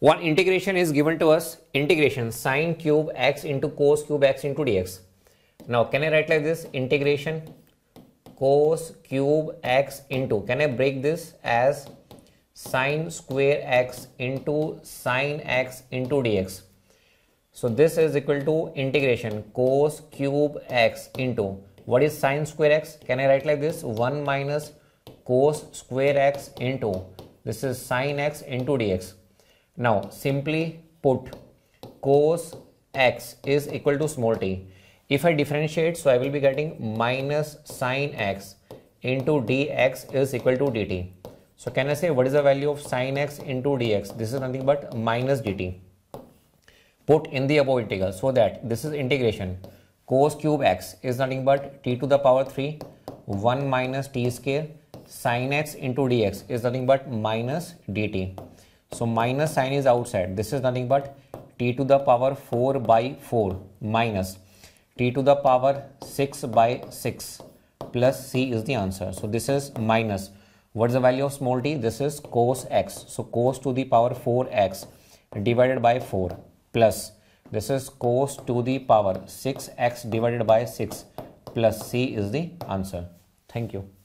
One integration is given to us, integration sine cube x into cos cube x into dx. Now, can I write like this? Integration cos cube x into, can I break this as sine square x into sine x into dx. So this is equal to integration cos cube x into, what is sine square x? Can I write like this? 1 minus cos square x into, this is sine x into dx. Now simply put cos x is equal to small t. If I differentiate, so I will be getting minus sine x into dx is equal to dt. So can I say what is the value of sine x into dx? This is nothing but minus dt. Put in the above integral so that this is integration. Cos cube x is nothing but t to the power 3 1 minus t square sine x into dx is nothing but minus dt. So minus sign is outside. This is nothing but t to the power 4 by 4 minus t to the power 6 by 6 plus c is the answer. So this is minus. What's the value of small t? This is cos x. So cos to the power 4x divided by 4 plus this is cos to the power 6x divided by 6 plus c is the answer. Thank you.